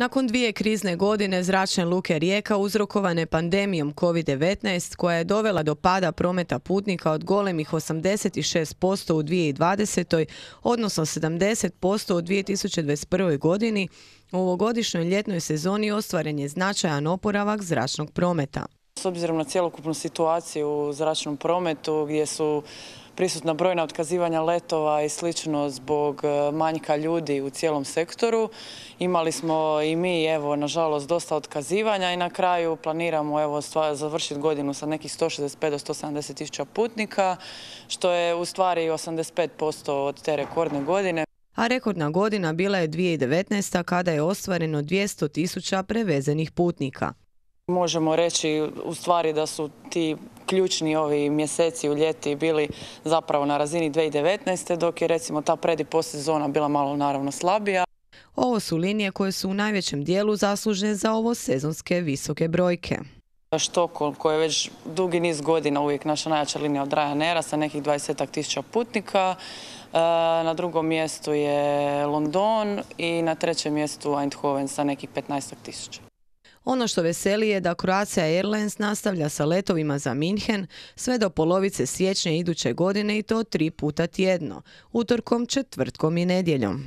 Nakon dvije krizne godine zračne luke Rijeka uzrokovane pandemijom COVID-19 koja je dovela do pada prometa putnika od golemih 86% u 2020. odnosno 70% u 2021. godini, u ovogodišnjoj ljetnoj sezoni ostvaren je značajan oporavak zračnog prometa. S obzirom na cjelokupnu situaciju u zračnom prometu gdje su prisutna brojna otkazivanja letova i slično zbog e, manjka ljudi u cijelom sektoru. Imali smo i mi, evo, nažalost, dosta otkazivanja i na kraju planiramo, evo, završiti godinu sa nekih 165 do 170 tisuća putnika, što je u stvari 85% od te rekordne godine a rekordna godina bila je 2019. kada je ostvareno 200 tisuća prevezenih putnika. Možemo reći u stvari da su ti ključni ovi mjeseci u ljeti bili zapravo na razini 2019. dok je recimo ta pred i post sezona bila malo naravno slabija. Ovo su linije koje su u najvećem dijelu zaslužene za ovo sezonske visoke brojke. Štokol koji je već dugi niz godina uvijek naša najjača linija od Ryanaira sa nekih 20 tisuća putnika. E, na drugom mjestu je London i na trećem mjestu Eindhoven sa nekih 15 tisuća. Ono što veseli je da Croatia Airlines nastavlja sa letovima za Minhen sve do polovice siječnja iduće godine i to tri puta tjedno, utorkom, četvrtkom i nedjeljom.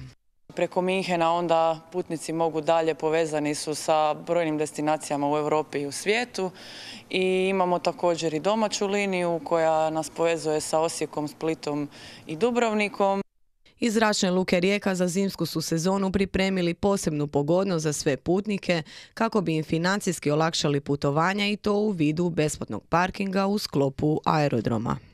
Preko Minhena onda putnici mogu dalje, povezani su sa brojnim destinacijama u Europi i u svijetu i imamo također i domaću liniju koja nas povezuje sa Osijekom, Splitom i Dubrovnikom. Iz Zračne luke Rijeka za zimsku su sezonu pripremili posebnu pogodnost za sve putnike kako bi im financijski olakšali putovanja i to u vidu besplatnog parkinga u sklopu aerodroma.